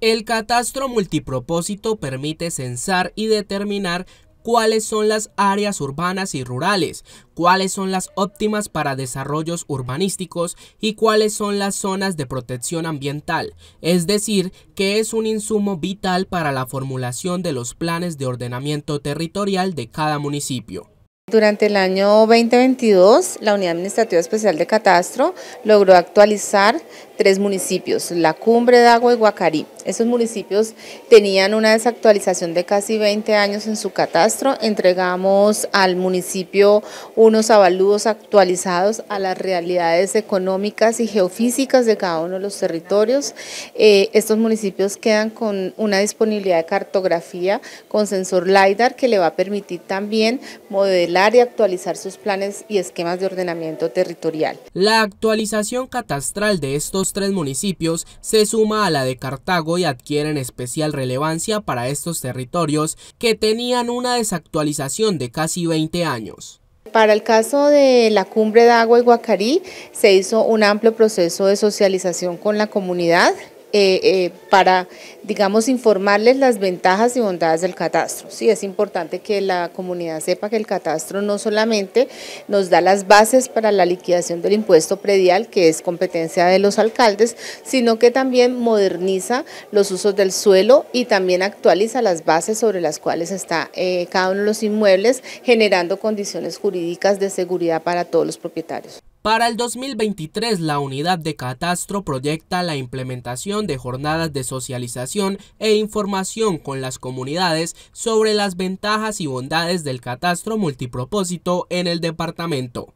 El catastro multipropósito permite censar y determinar cuáles son las áreas urbanas y rurales, cuáles son las óptimas para desarrollos urbanísticos y cuáles son las zonas de protección ambiental, es decir, que es un insumo vital para la formulación de los planes de ordenamiento territorial de cada municipio. Durante el año 2022, la Unidad Administrativa Especial de Catastro logró actualizar tres municipios, La Cumbre, de Agua y Guacarí. Esos municipios tenían una desactualización de casi 20 años en su catastro. Entregamos al municipio unos avalúos actualizados a las realidades económicas y geofísicas de cada uno de los territorios. Eh, estos municipios quedan con una disponibilidad de cartografía con sensor LIDAR que le va a permitir también modelar y actualizar sus planes y esquemas de ordenamiento territorial. La actualización catastral de estos tres municipios se suma a la de Cartago y adquieren especial relevancia para estos territorios que tenían una desactualización de casi 20 años. Para el caso de la cumbre de agua y Guacarí, se hizo un amplio proceso de socialización con la comunidad, eh, eh, para, digamos, informarles las ventajas y bondades del catastro. Sí, es importante que la comunidad sepa que el catastro no solamente nos da las bases para la liquidación del impuesto predial, que es competencia de los alcaldes, sino que también moderniza los usos del suelo y también actualiza las bases sobre las cuales está eh, cada uno de los inmuebles, generando condiciones jurídicas de seguridad para todos los propietarios. Para el 2023, la unidad de catastro proyecta la implementación de jornadas de socialización e información con las comunidades sobre las ventajas y bondades del catastro multipropósito en el departamento.